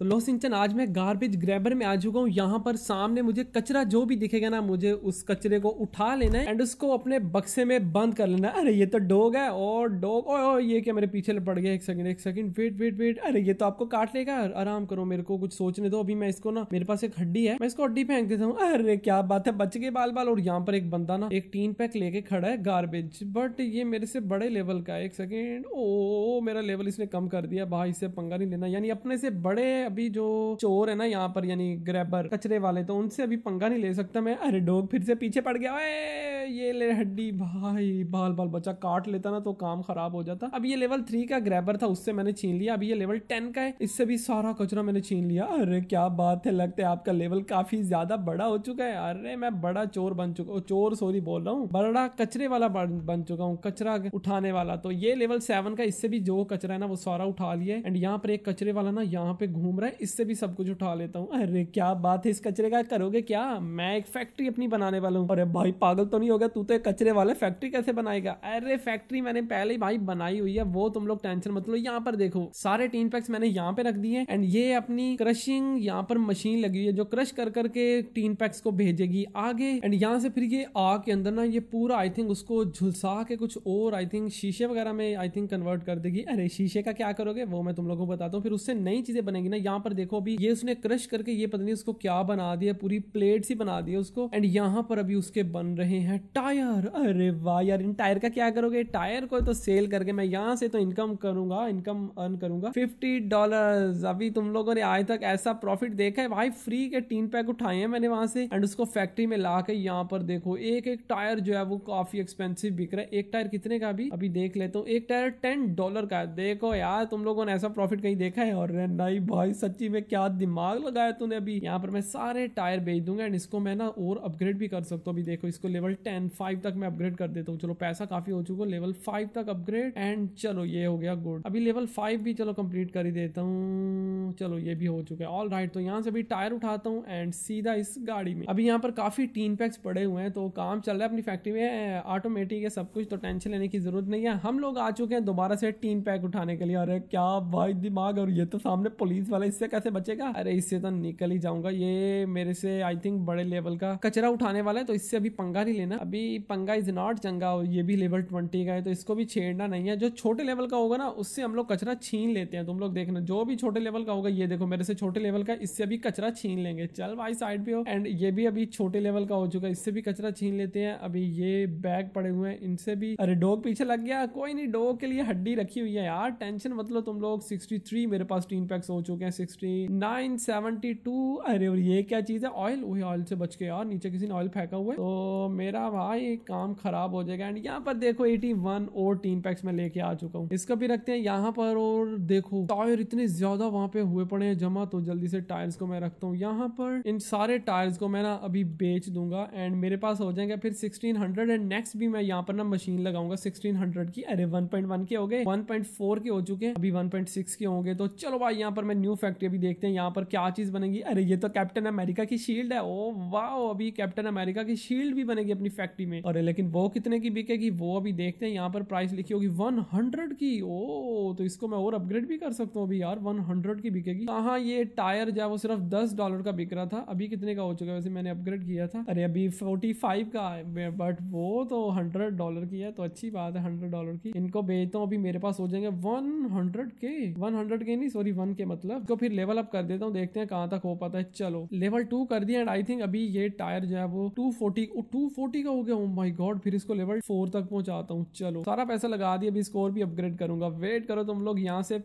तो लो सिंचन आज मैं गार्बेज ग्रैबर में आ चुका हूँ यहाँ पर सामने मुझे कचरा जो भी दिखेगा ना मुझे उस कचरे को उठा लेना है एंड उसको अपने बक्से में बंद कर लेना है अरे ये तो डॉग है और डॉग ओ, ओ ये क्या मेरे पीछे पड़ गया एक सेकंड एक सेकंड वेट वेट वेट अरे ये तो आपको काट लेगा आराम करो मेरे को कुछ सोचने दो अभी मैं इसको ना मेरे पास एक हड्डी है मैं इसको हड्डी फेंक देता हूँ अरे क्या बात है बच गए बाल बाल और यहाँ पर एक बंदा ना एक टीन पैक लेके खड़ा है गार्बेज बट ये मेरे से बड़े लेवल का है एक सेकेंड ओ मेरा लेवल इसने कम कर दिया भाई इससे पंगा नहीं लेना यानी अपने से बड़े अभी जो चोर है ना यहाँ पर यानी ग्रैबर कचरे वाले तो उनसे अभी पंगा नहीं ले सकता मैं अरे डॉग फिर से पीछे पड़ गया ओए ये ले हड्डी भाई बाल बाल बच्चा काट लेता ना तो काम खराब हो जाता अब ये लेवल थ्री का ग्रैबर था उससे मैंने छीन लिया अभी ये लेवल टेन का है इससे भी सारा कचरा मैंने छीन लिया अरे क्या बात है लगता है आपका लेवल काफी ज्यादा बड़ा हो चुका है अरे मैं बड़ा चोर बन चुका हूँ चोर सॉरी बोल रहा हूँ बड़ा कचरे वाला बन चुका हूँ कचरा उठाने वाला तो ये लेवल सेवन का इससे भी जो कचरा है ना वो सारा उठा लिया एंड यहाँ पर एक कचरे वाला ना यहाँ पे घूम रहा है इससे भी सब कुछ उठा लेता हूँ अरे क्या बात है इस कचरे का करोगे क्या मैं एक फैक्ट्री अपनी बनाने वाला हूँ अरे भाई पागल तो नहीं होगा तू तो एक कचरे वाला फैक्ट्री कैसे बनाएगा अरे फैक्ट्री मैंने पहले ही भाई बनाई हुई है वो तुम लोग टेंशन मत लो यहाँ पर देखो सारे टीन पैक्स मैंने यहाँ पे रख दिए एंड ये अपनी क्रशिंग यहाँ पर मशीन लगी हुई है जो क्रश कर करके टीन पैक्स को भेजेगी आगे एंड यहाँ से फिर ये आग के अंदर ना ये पूरा आई थिंक उसको झुलसा के कुछ और आई थिंक शीशे वगैरह में आई थिंक कन्वर्ट कर देगी अरे शीशे का क्या करोगे वो मैं तुम लोगों को बताता हूँ फिर उससे नई चीजें बनेगी ना यहाँ पर देखो अभी ये उसने क्रश करके ये पता नहीं उसको क्या बना दिया पूरी प्लेट सी बना दी उसको एंड यहाँ पर अभी उसके बन रहे हैं टायर अरे वाह यार इन टायर का क्या करोगे टायर को तो सेल करके मैं यहाँ से तो इनकम करूंगा इनकम अर्न करूंगा फिफ्टी डॉलर अभी तुम लोगों ने आज तक ऐसा प्रॉफिट देखा है भाई फ्री के टीन पैक उठाए हैं मैंने वहां से एंड उसको फैक्ट्री में ला के यहाँ पर देखो एक एक टायर जो है वो काफी एक्सपेंसिव बिक रहा है एक टायर कितने का अभी अभी देख लेते हो एक टायर टेन डॉलर का देखो यार तुम लोगों ने ऐसा प्रॉफिट कहीं देखा है और नहीं भाई भाई सच्ची में क्या दिमाग लगाया तूने अभी यहाँ पर मैं सारे टायर बेच दूंगा एंड इसको मैं ना और अपग्रेड भी कर सकता हूँ अभी देखो इसको लेवल टेन फाइव तक मैं अपग्रेड कर देता हूँ चलो पैसा काफी हो चुका लेवल फाइव तक अपग्रेड एंड चलो ये हो गया गुड अभी लेवल फाइव भी चलो कंप्लीट कर ही देता हूँ चलो ये भी हो चुका है ऑल राइट तो यहाँ से अभी टायर उठाता हूँ एंड सीधा इस गाड़ी में अभी यहाँ पर काफी टीन पैक्स पड़े हुए हैं तो काम चल रहा है अपनी फैक्ट्री में ऑटोमेटिक है सब कुछ तो टेंशन लेने की जरूरत नहीं है हम लोग आ चुके हैं दोबारा से टीन पैक उठाने के लिए अरे क्या भाई दिमाग और ये तो सामने पुलिस वाले वाला इससे कैसे बचेगा अरे इससे तो निकल ही जाऊंगा ये मेरे से आई थिंक बड़े लेवल का कचरा उठाने वाला है तो इससे अभी पंगा नहीं लेना अभी पंगा इज नॉट चंगा ये भी लेवल ट्वेंटी का है तो इसको भी छेड़ना नहीं है जो छोटे लेवल का होगा ना उससे हम लोग कचरा छीन लेते हैं तुम लोग देखना जो भी छोटे लेवल का होगा ये देखो मेरे से छोटे लेवल का इससे अभी कचरा छीन लेंगे चल भाई साइड पे हो एंड ये भी अभी छोटे लेवल का हो चुका है इससे भी कचरा छीन लेते हैं अभी ये बैग पड़े हुए हैं इनसे भी अरे डॉग पीछे लग गया कोई नहीं डॉग के लिए हड्डी रखी हुई है यार टेंशन मतलब तुम लोग 63 मेरे पास टीम पैक्स हो चुके हैं हैं सिक्सटी नाइन सेवेंटी टू अरे और ये क्या चीज़ है ऑयल वही ऑयल से बच के यार नीचे किसी ने ऑयल फेंका हुआ है तो मेरा भाई काम खराब हो जाएगा एंड यहाँ पर देखो एटी वन और टीन पैक्स में लेके आ चुका हूँ इसका भी रखते हैं यहाँ पर और देखो टायर इतने ज्यादा वहाँ पे हुए पड़े हैं जमा तो जल्दी से टायर्स को मैं रखता हूँ यहाँ पर इन सारे टायर्स को मैं ना अभी बेच दूंगा एंड मेरे पास हो जाएंगे फिर सिक्सटीन हंड्रेड एंड नेक्स्ट भी मैं यहाँ पर ना मशीन लगाऊंगा सिक्सटीन हंड्रेड की अरे वन पॉइंट वन के हो गए वन पॉइंट फोर के हो चुके हैं अभी वन पॉइंट सिक्स के होंगे तो चलो भाई यहाँ पर मैं न्यू फैक्ट्री अभी देखते हैं यहाँ पर क्या चीज़ बनेगी अरे ये तो कैप्टन अमेरिका की शील्ड है ओ वाह अभी कैप्टन अमेरिका की शील्ड भी बनेगी अपनी फैक्ट्री में अरे लेकिन वो कितने की बिकेगी वो अभी देखते हैं यहाँ पर प्राइस लिखी होगी वन हंड्रेड की ओ तो इसको मैं और अपग्रेड भी कर सकता हूँ अभी यार वन की बिकेगी कहाँ हाँ, ये टायर जो है वो सिर्फ दस डॉलर का बिक रहा था अभी कितने का हो चुका है वैसे मैंने अपग्रेड किया था अरे अभी फोर्टी फाइव का है बट वो तो हंड्रेड डॉलर की है तो अच्छी बात है हंड्रेड डॉलर की इनको बेचता हूँ अभी मेरे पास हो जाएंगे वन हंड्रेड के वन हंड्रेड के नहीं सॉरी वन के मतलब इसको फिर लेवल अप कर देता हूँ देखते हैं कहाँ तक हो पाता है चलो लेवल टू कर दिया एंड आई थिंक अभी ये टायर जो है वो टू फोर्टी टू फोर्टी का हो गया माई oh गॉड फिर इसको लेवल फोर तक पहुंचाता हूँ चलो सारा पैसा लगा दिया अभी स्कोर भी अपग्रेड करूंगा वेट करो तुम लोग यहाँ से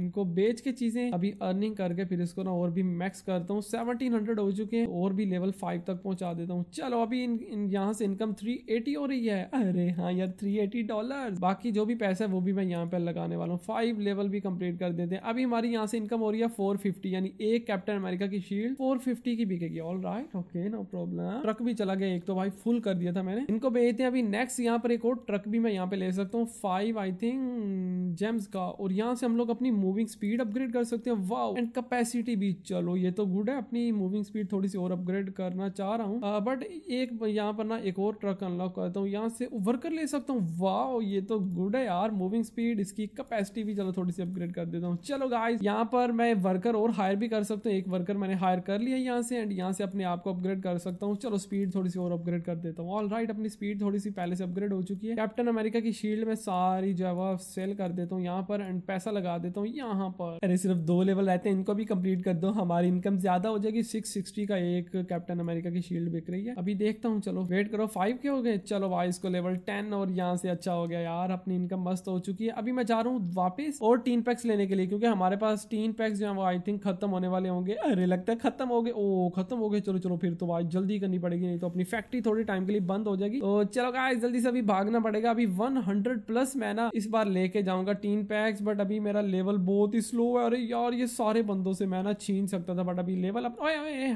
इनको बेच के चीजें अभी अर्निंग करके फिर इसको ना और भी मैक्स करता हूँ सेवनटीन हंड्रेड हो चुके हैं और भी लेवल फाइव तक पहुंचा देता हूँ चलो अभी इन, इन यहाँ से इनकम थ्री एटी हो रही है अरे हाँ यार थ्री एटी डॉलर बाकी जो भी पैसा है वो भी मैं यहाँ पे लगाने वाला हूँ फाइव लेवल भी कंप्लीट कर देते हैं अभी हमारी यहाँ से इनकम हो रही है फोर 450 यानी एक कैप्टन अमेरिका की शील्ड 450 की बिकेगी all right okay no problem truck भी चला गया एक तो भाई फुल कर दिया था मैंने इनको बेचते हैं अभी नेक्स्ट यहाँ पर एक और ट्रक भी मैं यहाँ पे ले सकता हूँ फाइव आई थिंक जेम्स का और यहाँ से हम लोग अपनी मूविंग स्पीड अपग्रेड कर सकते हैं वाओ एंड कैपेसिटी भी चलो ये तो गुड है अपनी मूविंग स्पीड थोड़ी सी और अपग्रेड करना चाह रहा हूँ बट uh, एक यहाँ पर ना एक और ट्रक अनलॉक करता हूँ यहाँ से वर्कर ले सकता हूँ वाओ ये तो गुड है यार मूविंग स्पीड इसकी कैपेसिटी भी चलो थोड़ी सी अपग्रेड कर देता हूँ चलो गाय यहाँ पर मैं वर्कर और हायर भी कर सकता हूँ एक वर्कर मैंने हायर कर लिया यहाँ से एंड यहाँ से अपने आप को अपग्रेड कर सकता हूँ चलो स्पीड थोड़ी सी और अपग्रेड कर देता हूँ ऑल राइट अपनी स्पीड थोड़ी सी पहले से अपग्रेड हो चुकी है कैप्टन अमेरिका की शील्ड में सारी जगह सेल कर देता हूँ यहाँ पर एंड पैसा लगा देता हूँ यहाँ पर अरे सिर्फ दो लेवल रहते हैं इनको भी कंप्लीट कर दो हमारी इनकम ज्यादा हो जाएगी सिक्स सिक्सटी का एक कैप्टन अमेरिका की शील्ड बिक रही है अभी देखता हूँ चलो वेट करो फाइव के हो गए चलो भाई इसको लेवल टेन और यहाँ से अच्छा हो गया यार अपनी इनकम मस्त हो चुकी है अभी मैं जा रहा हूँ वापिस और टीन पैक्स लेने के लिए क्योंकि हमारे पास टीन पैक्स जो है वो आई थिंक खत्म होने वाले होंगे अरे लगता है खत्म हो गए ओ खत्म हो गए चलो चलो फिर तो भाई जल्दी करनी पड़ेगी नहीं तो अपनी फैक्ट्री थोड़ी टाइम के लिए बंद हो जाएगी तो चलो गाइस जल्दी से अभी भागना पड़ेगा अभी 100 प्लस मैं ना इस बार लेके जाऊंगा का टीन पैक्स बट अभी मेरा लेवल बहुत ही स्लो है अरे यार ये सारे बंदों से मैं ना छीन सकता था बट अभी लेवल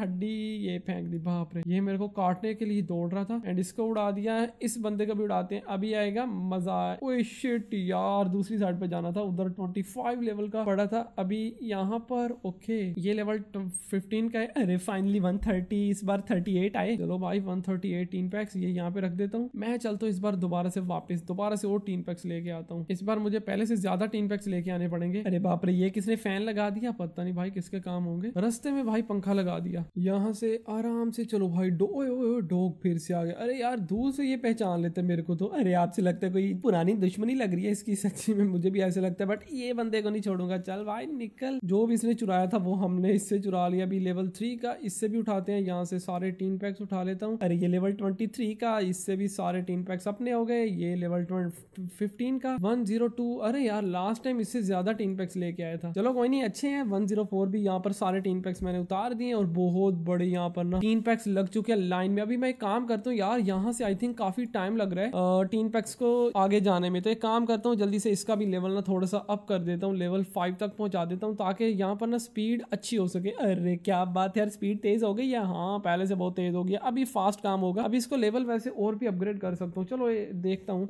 हड्डी ये फेंक दी बाप रे ये मेरे को काटने के लिए दौड़ रहा था एंड इसको उड़ा दिया है इस बंदे का भी उड़ाते हैं अभी आएगा मजा ओए शिट यार दूसरी साइड पे जाना था उधर ट्वेंटी फाइव लेवल का पड़ा था अभी यहाँ पर ओके ये लेवल फिफ्टीन का है अरे फाइनली वन थर्टी इस बार थर्टी एट आए चलो भाई वन थर्टी एट पैक्स ये यहाँ पे रख देता हूँ मैं चलता हूँ इस बार दोबारा से वापस दोबारा से और टीन पैक्स लेके आता हूँ इस बार मुझे पहले पहले से ज्यादा टीन पैक्स लेके आने पड़ेंगे अरे बाप रे ये किसने फैन लगा दिया पता नहीं भाई किसके काम होंगे रस्ते में भाई पंखा लगा दिया यहाँ से आराम से चलो भाई डो डोग फिर से आ गया अरे यार दूर से ये पहचान लेते मेरे को तो अरे आपसे लगता है कोई पुरानी दुश्मनी लग रही है इसकी सच्ची में मुझे भी ऐसे लगता है बट ये बंदे को नहीं छोड़ूंगा चल भाई निकल जो भी इसने चुराया था वो हमने इससे चुरा लिया अभी लेवल थ्री का इससे भी उठाते हैं यहाँ से सारे टीन पैक्स उठा लेता हूँ अरे ये लेवल ट्वेंटी थ्री का इससे भी सारे टीन पैक्स अपने हो गए ये लेवल फिफ्टीन का वन जीरो टू अरे यार लास्ट टाइम इससे ज्यादा टीन पैक्स लेके आया था चलो कोई नहीं अच्छे हैं फोर भी यहाँ पर सारे टीन पैक्स मैंने उतार दिए और बहुत बड़े यहाँ पर ना टीन पैक्स लग चुके हैं लाइन में अभी मैं एक काम करता हूँ यार यहाँ से आई थिंक काफी टाइम लग रहा है टीन पैक्स को आगे जाने में तो एक काम करता हूँ जल्दी से इसका भी लेवल ना थोड़ा सा अप कर देता हूँ लेवल फाइव तक पहुंचा देता हूँ ताकि यहाँ पर ना स्पीड अच्छी हो सके अरे क्या बात है यार स्पीड तेज हो गई या हाँ पहले से बहुत तेज हो गया अभी फास्ट काम होगा अभी इसको लेवल वैसे और भी अपग्रेड कर सकता हूँ चलो देखता हूँ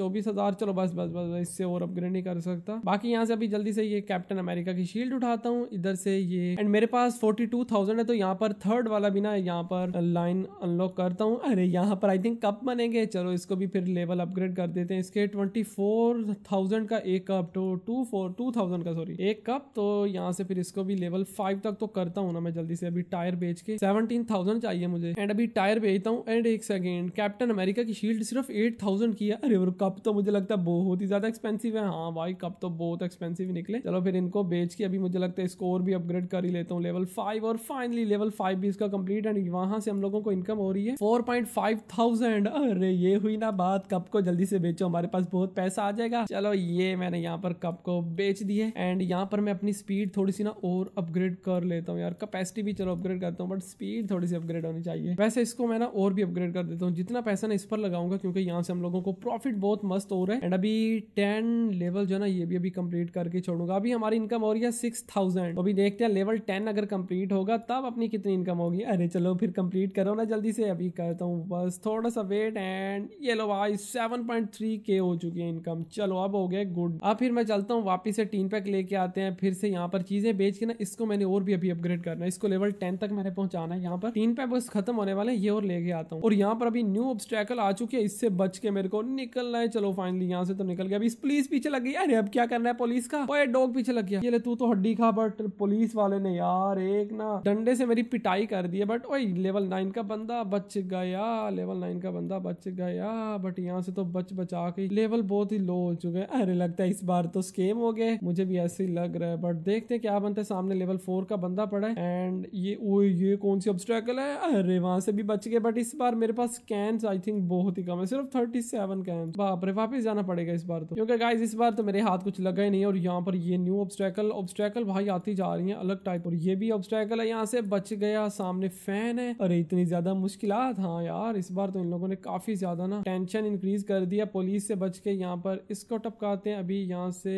चौबीस हजार चलो बस बस बस इससे और अपग्रेड नहीं कर सकता बाकी यहाँ से अभी जल्दी से ये कैप्टन अमेरिका की शील्ड उठाता हूँ इधर से ये एंड मेरे पास फोर्टी टू थाउजेंड है तो यहाँ पर थर्ड वाला भी ना यहाँ पर लाइन अनलॉक करता हूँ अरे यहाँ पर आई थिंक कप बनेंगे चलो इसको भी फिर लेवल अपग्रेड कर देते हैं इसके ट्वेंटी फोर थाउजेंड का एक cup two two four two thousand का सॉरी एक कप तो यहाँ से फिर इसको भी लेवल फाइव तक तो करता हूँ ना मैं जल्दी से अभी टायर बेच के सेवनटीन थाउजेंड चाहिए मुझे एंड अभी टायर बेचता हूँ एंड एक सेकेंड कैप्टन अमेरिका की शील्ड सिर्फ एट थाउजेंड की है अरे और कप तो मुझे लगता है बहुत ही ज्यादा एक्सपेंसिव एक्सपेंसिव है हाँ भाई कप तो बहुत एक्सपेंसिव निकले चलो फिर इनको बेच के अभी मुझे लगता है स्कोर भी अपग्रेड कर ही लेता हूँ लेवल फाइव और फाइनली लेवल फाइव भी इसका कंप्लीट एंड वहां से हम लोगों को इनकम हो रही है फोर पॉइंट फाइव थाउजेंड अरे ये हुई ना बात कप को जल्दी से बेचो हमारे पास बहुत पैसा आ जाएगा चलो ये मैंने यहाँ पर कप को बेच दिए एंड यहाँ पर मैं अपनी स्पीड थोड़ी सी ना और अपग्रेड कर लेता हूँ यार कैपेसिटी भी चलो अपग्रेड करता हूँ बट स्पीड थोड़ी सी अपग्रेड होनी चाहिए वैसे इसको मैं ना और भी अपग्रेड कर देता हूँ जितना पैसा ना इस पर लगाऊंगा क्योंकि यहाँ से हम लोगों को प्रॉफिट बहुत मस्त हो रहा है एंड अभी टेन लेवल जो है ना ये भी अभी कंप्लीट करके छोड़ूंगा अभी हमारी इनकम हो रही है सिक्स थाउजेंड अभी देखते हैं लेवल टेन अगर कंप्लीट होगा तब अपनी कितनी इनकम होगी अरे चलो फिर कंप्लीट करो ना जल्दी से अभी करता हूँ बस थोड़ा सा वेट एंड ये लो भाई सेवन पॉइंट थ्री के हो चुकी है इनकम चलो अब हो गया गुड अब फिर मैं चलता हूँ वापिस से टीन पैक लेके आते हैं फिर से यहाँ पर चीजें बेच के ना इसको मैंने और भी अभी अपग्रेड करना है इसको लेवल टेन तक मैंने पहुंचाना है यहाँ पर तीन पैक बस खत्म होने वाले ये और लेके आता हूँ और यहाँ पर अभी न्यू ऑब्स्टैकल आ चुकी है इससे बच के मेरे को निकलना है चलो फाइनली यहाँ से तो निकल गया अभी प्लीज पुलिस पीछे लग गई अरे अब क्या करना है पुलिस का ओए डॉग पीछे लग गया ये ले तू तो हड्डी खा बट पुलिस वाले ने यार एक ना डंडे से मेरी पिटाई कर दी है बट ओए लेवल नाइन का बंदा बच गया लेवल नाइन का बंदा बच गया बट यहाँ से तो बच बचा के लेवल बहुत ही लो हो चुके हैं अरे लगता है इस बार तो स्केम हो गए मुझे भी ऐसे ही लग रहा है बट देखते क्या बनता है सामने लेवल फोर का बंदा पड़ा है एंड ये ओ ये कौन सी ऑब्स्ट्रैकल है अरे वहां से भी बच गए बट इस बार मेरे पास कैंस आई थिंक बहुत ही कम है सिर्फ थर्टी सेवन कैंस बापरे वापस जाना पड़ेगा इस बार तो क्योंकि गाइज इस बार तो मेरे हाथ कुछ लगा ही नहीं और यहाँ पर ये न्यू ऑब्स्ट्रैकल ऑब्स्ट्रैकल भाई आती जा रही है अलग टाइप और ये भी ऑब्स्ट्रैकल है यहाँ से बच गया सामने फैन है अरे इतनी ज्यादा मुश्किल हाँ यार इस बार तो इन लोगों ने काफी ज्यादा ना टेंशन इंक्रीज कर दिया पुलिस से बच के यहाँ पर इसको टपकाते हैं अभी यहाँ से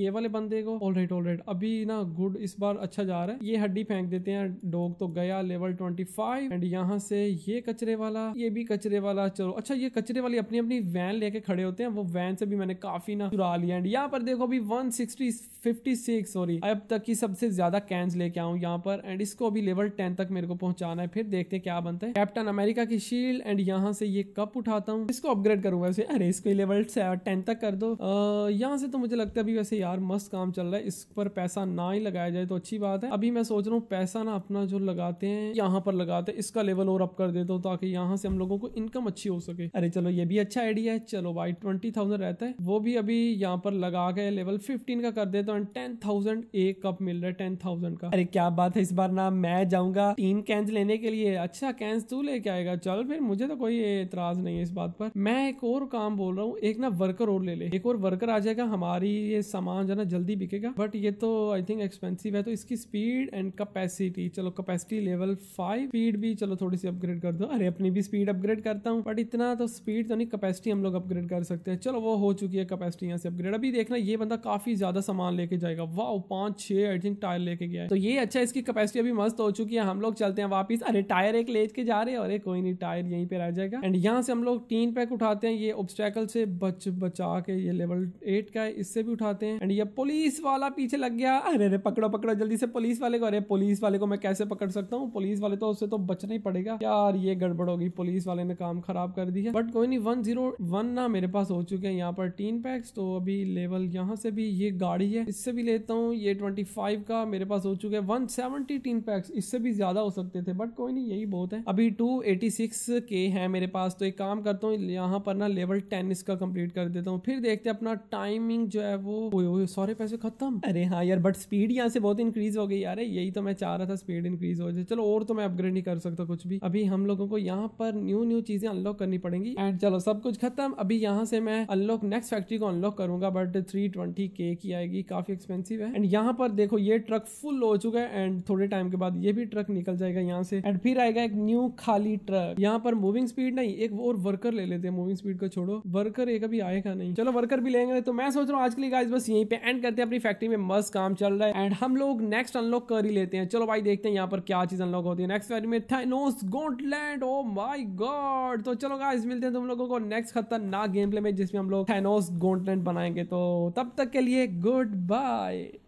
ये वाले बंदे को ऑल ऑलरेड अभी ना गुड इस बार अच्छा जा रहा है ये हड्डी फेंक देते हैं डॉग तो गया लेवल ट्वेंटी फाइव एंड यहाँ से ये कचरे वाला ये भी कचरे वाला चलो अच्छा ये कचरे वाली अपनी अपनी वैन लेके खड़े होते हैं वो वैन से भी मैंने काफी ना एंड यहाँ पर देखो अभी one sixty fifty six sorry अब तक की सबसे ज्यादा कैंस लेके आऊ यहाँ पर एंड इसको अभी लेवल टेन तक मेरे को पहुंचाना है फिर देखते क्या बनता है कैप्टन अमेरिका की शील्ड एंड यहाँ से ये कप उठाता हूँ इसको अपग्रेड करूंगा वैसे अरे इसको लेवल टेन uh, तक कर दो uh, यहाँ से तो मुझे लगता है अभी वैसे यार मस्त काम चल रहा है इस पर पैसा ना ही लगाया जाए तो अच्छी बात है अभी मैं सोच रहा हूँ पैसा ना अपना जो लगाते हैं यहाँ पर लगाते हैं इसका लेवल और अप कर देता हूँ ताकि यहाँ से हम लोगों को इनकम अच्छी हो सके अरे चलो ये भी अच्छा आइडिया है चलो भाई ट्वेंटी थाउजेंड रहता है वो भी अभी भी यहाँ पर लगा के लेवल फिफ्टीन का कर देता हूँ टेन थाउजेंड एक कप मिल रहा है टेन थाउजेंड का अरे क्या बात है इस बार ना मैं जाऊंगा तीन कैंस लेने के लिए अच्छा कैंस तू लेके आएगा चल फिर मुझे तो कोई एतराज नहीं है इस बात पर मैं एक और काम बोल रहा हूँ एक ना वर्कर और ले ले एक और वर्कर आ जाएगा हमारी ये सामान जो ना जल्दी बिकेगा बट ये तो आई थिंक एक्सपेंसिव है तो इसकी स्पीड एंड कैपेसिटी चलो कैपेसिटी लेवल फाइव स्पीड भी चलो थोड़ी सी अपग्रेड कर दो अरे अपनी भी स्पीड अपग्रेड करता हूँ बट इतना तो स्पीड तो नहीं कैपेसिटी हम लोग अपग्रेड कर सकते हैं चलो वो हो चुकी है कैपेसिटी यहाँ से अपग्रेड अभी देखना ये बंदा काफ़ी ज़्यादा सामान लेके जाएगा वाह पांच छह आई थिंक टायर लेके गया है तो ये अच्छा इसकी कैपेसिटी अभी मस्त हो चुकी है हम लोग चलते हैं वापस अरे टायर एक ले के जा रहे हैं अरे कोई नहीं टायर यहीं पे रह जाएगा एंड यहाँ से हम लोग तीन पैक उठाते हैं ये ऑब्स्टैकल से बच बचा के ये लेवल एट का है इससे भी उठाते हैं एंड ये पुलिस वाला पीछे लग गया अरे अरे पकड़ो पकड़ो जल्दी से पुलिस वाले को अरे पुलिस वाले को मैं कैसे पकड़ सकता हूँ पुलिस वाले तो उससे तो बचना ही पड़ेगा यार ये गड़बड़ होगी पुलिस वाले ने काम खराब कर दी है बट कोई नहीं वन जीरो वन ना मेरे पास हो चुके हैं यहाँ पर तीन पैक्स तो अभी लेवल यहाँ से भी ये गाड़ी है इससे भी लेता हूँ ये ट्वेंटी फाइव का मेरे पास हो चुका है वन सेवनटी टीन पैक्स इससे भी ज्यादा हो सकते थे बट कोई नहीं यही बहुत है अभी टू एटी सिक्स के है मेरे पास तो एक काम करता हूँ यहाँ पर ना लेवल टेन इसका कंप्लीट कर देता हूँ फिर देखते अपना टाइमिंग जो है वो सॉरे पैसे खत्म अरे हाँ यार बट स्पीड यहाँ से बहुत इंक्रीज हो गई यार यही तो मैं चाह रहा था स्पीड इंक्रीज हो जाए चलो और तो मैं अपग्रेड नहीं कर सकता कुछ भी अभी हम लोगों को यहाँ पर न्यू न्यू चीजें अनलॉक करनी पड़ेंगी एंड चलो सब कुछ खत्म अभी यहाँ से मैं अनलॉक नेक्स्ट फैक्ट्री को अनलॉक अनलॉक तो करूंगा बट थ्री ट्वेंटी के की आएगी काफ़ी एक्सपेंसिव है एंड यहाँ पर देखो ये ट्रक फुल हो चुका है एंड थोड़े टाइम के बाद ये भी ट्रक निकल जाएगा यहाँ से एंड फिर आएगा एक न्यू खाली ट्रक यहाँ पर मूविंग स्पीड नहीं एक और वर्कर ले लेते हैं मूविंग स्पीड को छोड़ो वर्कर एक अभी आएगा नहीं चलो वर्कर भी लेंगे तो मैं सोच रहा हूँ आज के लिए गाइस बस यहीं पे एंड करते हैं अपनी फैक्ट्री में मस्त काम चल रहा है एंड हम लोग नेक्स्ट अनलॉक कर ही लेते हैं चलो भाई देखते हैं यहाँ पर क्या चीज अनलॉक होती है नेक्स्ट फैक्ट्री में थाइनोस गोटलैंड ओ माई गॉड तो चलो गाइज मिलते हैं तुम लोगों को नेक्स्ट खतरनाक गेम प्ले में जिसमें हम लोग थाइनोस गोटलैंड कंटेंट बनाएंगे तो तब तक के लिए गुड बाय